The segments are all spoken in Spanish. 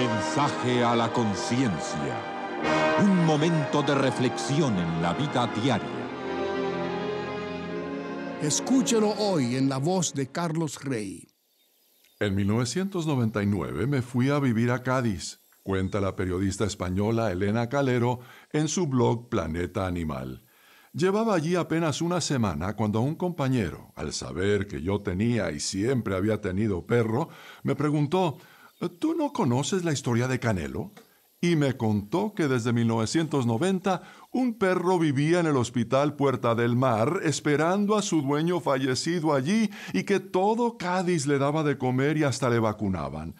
Mensaje a la conciencia. Un momento de reflexión en la vida diaria. Escúchelo hoy en la voz de Carlos Rey. En 1999 me fui a vivir a Cádiz, cuenta la periodista española Elena Calero en su blog Planeta Animal. Llevaba allí apenas una semana cuando un compañero, al saber que yo tenía y siempre había tenido perro, me preguntó ¿Tú no conoces la historia de Canelo? Y me contó que desde 1990 un perro vivía en el hospital Puerta del Mar esperando a su dueño fallecido allí y que todo Cádiz le daba de comer y hasta le vacunaban.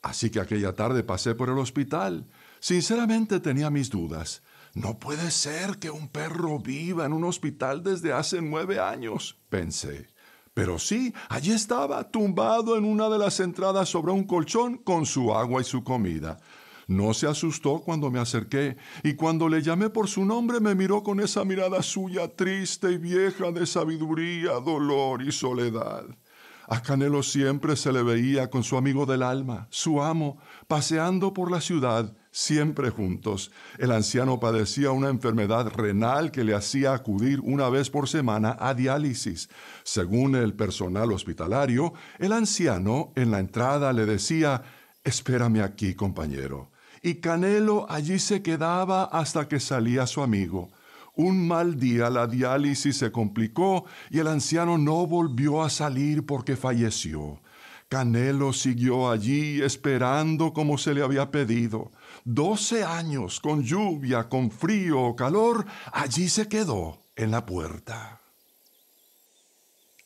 Así que aquella tarde pasé por el hospital. Sinceramente tenía mis dudas. No puede ser que un perro viva en un hospital desde hace nueve años, pensé. Pero sí, allí estaba, tumbado en una de las entradas sobre un colchón con su agua y su comida. No se asustó cuando me acerqué, y cuando le llamé por su nombre me miró con esa mirada suya triste y vieja de sabiduría, dolor y soledad. A Canelo siempre se le veía con su amigo del alma, su amo, paseando por la ciudad, siempre juntos. El anciano padecía una enfermedad renal que le hacía acudir una vez por semana a diálisis. Según el personal hospitalario, el anciano en la entrada le decía, Espérame aquí, compañero. Y Canelo allí se quedaba hasta que salía su amigo. Un mal día la diálisis se complicó y el anciano no volvió a salir porque falleció. Canelo siguió allí esperando como se le había pedido. Doce años, con lluvia, con frío o calor, allí se quedó en la puerta.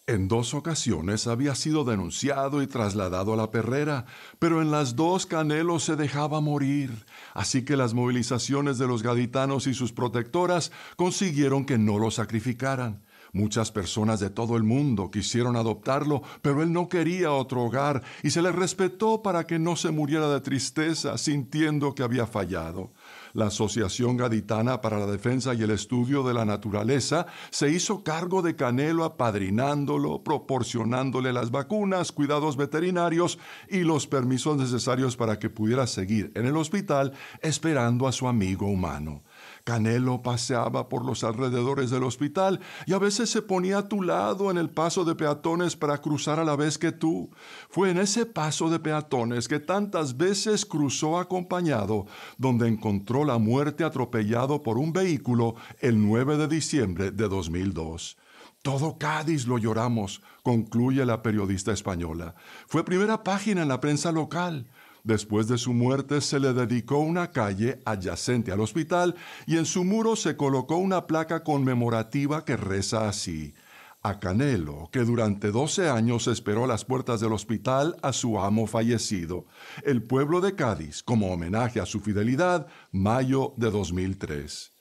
En dos ocasiones había sido denunciado y trasladado a la perrera, pero en las dos Canelo se dejaba morir, así que las movilizaciones de los gaditanos y sus protectoras consiguieron que no lo sacrificaran. Muchas personas de todo el mundo quisieron adoptarlo, pero él no quería otro hogar y se le respetó para que no se muriera de tristeza sintiendo que había fallado. La Asociación Gaditana para la Defensa y el Estudio de la Naturaleza se hizo cargo de Canelo apadrinándolo, proporcionándole las vacunas, cuidados veterinarios y los permisos necesarios para que pudiera seguir en el hospital esperando a su amigo humano. Canelo paseaba por los alrededores del hospital y a veces se ponía a tu lado en el paso de peatones para cruzar a la vez que tú. Fue en ese paso de peatones que tantas veces cruzó acompañado, donde encontró la muerte atropellado por un vehículo el 9 de diciembre de 2002. Todo Cádiz lo lloramos, concluye la periodista española. Fue primera página en la prensa local. Después de su muerte se le dedicó una calle adyacente al hospital y en su muro se colocó una placa conmemorativa que reza así. A Canelo, que durante 12 años esperó a las puertas del hospital a su amo fallecido, el pueblo de Cádiz, como homenaje a su fidelidad, mayo de 2003.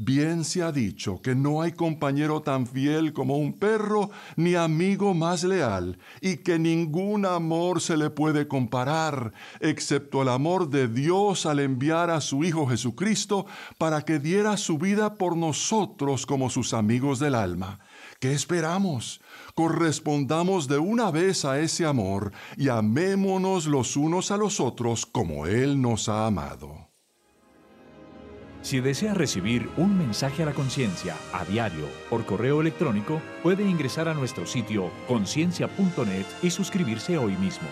Bien se ha dicho que no hay compañero tan fiel como un perro, ni amigo más leal, y que ningún amor se le puede comparar, excepto el amor de Dios al enviar a su Hijo Jesucristo para que diera su vida por nosotros como sus amigos del alma. ¿Qué esperamos? Correspondamos de una vez a ese amor y amémonos los unos a los otros como Él nos ha amado. Si desea recibir un mensaje a la conciencia a diario por correo electrónico, puede ingresar a nuestro sitio conciencia.net y suscribirse hoy mismo.